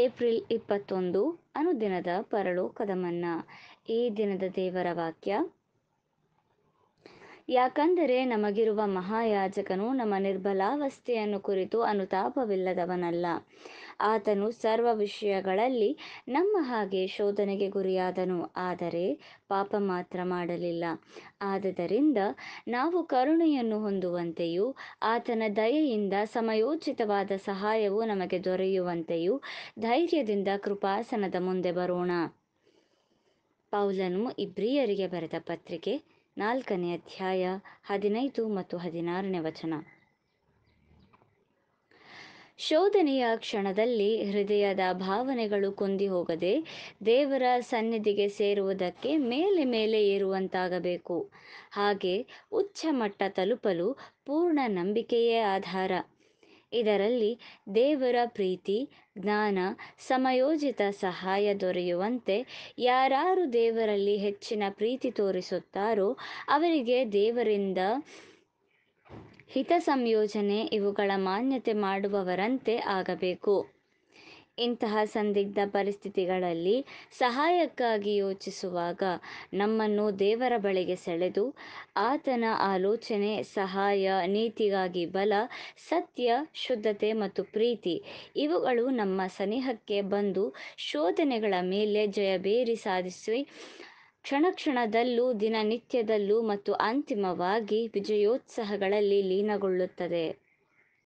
April ಇಪ್ಪತ್ತೊಂದು ಅನುದಿನದ ಪರಲೋಕದ ಮನ್ನ ಈ ದಿನದ ದೇವರ ವಾಕ್ಯ ಯಾಕಂದರೆ ನಮಗಿರುವ ಮಹಾಯಾಜಕನು ನಮ್ಮ ನಿರ್ಬಲಾವಸ್ಥೆಯನ್ನು ಕುರಿತು ಅನುತಾಪವಿಲ್ಲದವನಲ್ಲ ಆತನು ಸರ್ವ ವಿಷಯಗಳಲ್ಲಿ ನಮ್ಮ ಹಾಗೆ ಶೋಧನೆಗೆ ಗುರಿಯಾದನು ಆದರೆ ಪಾಪ ಮಾತ್ರ ಮಾಡಲಿಲ್ಲ ಆದ್ದರಿಂದ ನಾವು ಕರುಣೆಯನ್ನು ಹೊಂದುವಂತೆಯೂ ಆತನ ದಯೆಯಿಂದ ಸಮಯೋಚಿತವಾದ ಸಹಾಯವು ನಮಗೆ ದೊರೆಯುವಂತೆಯೂ ಧೈರ್ಯದಿಂದ ಕೃಪಾಸನದ ಮುಂದೆ ಬರೋಣ ಪೌಲನು ಇಬ್ರಿಯರಿಗೆ ಬರೆದ ಪತ್ರಿಕೆ ನಾಲ್ಕನೇ ಅಧ್ಯಾಯ ಹದಿನೈದು ಮತ್ತು ಹದಿನಾರನೇ ವಚನ ಶೋಧನೆಯ ಕ್ಷಣದಲ್ಲಿ ಹೃದಯದ ಭಾವನೆಗಳು ಕೊಂದಿ ಹೋಗದೆ ದೇವರ ಸನ್ನಿಧಿಗೆ ಸೇರುವುದಕ್ಕೆ ಮೇಲೆ ಮೇಲೆ ಏರುವಂತಾಗಬೇಕು ಹಾಗೆ ಉಚ್ಚ ಮಟ್ಟ ತಲುಪಲು ಪೂರ್ಣ ನಂಬಿಕೆಯೇ ಆಧಾರ ಇದರಲ್ಲಿ ದೇವರ ಪ್ರೀತಿ ಜ್ಞಾನ ಸಮಯೋಜಿತ ಸಹಾಯ ದೊರೆಯುವಂತೆ ಯಾರಾರು ದೇವರಲ್ಲಿ ಹೆಚ್ಚಿನ ಪ್ರೀತಿ ತೋರಿಸುತ್ತಾರೋ ಅವರಿಗೆ ದೇವರಿಂದ ಹಿತ ಸಂಯೋಜನೆ ಇವುಗಳ ಮಾನ್ಯತೆ ಮಾಡುವವರಂತೆ ಆಗಬೇಕು ಇಂತಹ ಸಂದಿಗ್ಧ ಪರಿಸ್ಥಿತಿಗಳಲ್ಲಿ ಸಹಾಯಕ್ಕಾಗಿ ಯೋಚಿಸುವಾಗ ನಮ್ಮನ್ನು ದೇವರ ಬಳಿಗೆ ಸೆಳೆದು ಆತನ ಆಲೋಚನೆ ಸಹಾಯ ನೀತಿಗಾಗಿ ಬಲ ಸತ್ಯ ಶುದ್ಧತೆ ಮತ್ತು ಪ್ರೀತಿ ಇವುಗಳು ನಮ್ಮ ಸನಿಹಕ್ಕೆ ಬಂದು ಶೋಧನೆಗಳ ಮೇಲೆ ಜಯಬೇರಿ ಸಾಧಿಸಿ ಕ್ಷಣ ಕ್ಷಣದಲ್ಲೂ ದಿನನಿತ್ಯದಲ್ಲೂ ಮತ್ತು ಅಂತಿಮವಾಗಿ ವಿಜಯೋತ್ಸಾಹಗಳಲ್ಲಿ ಲೀನಗೊಳ್ಳುತ್ತದೆ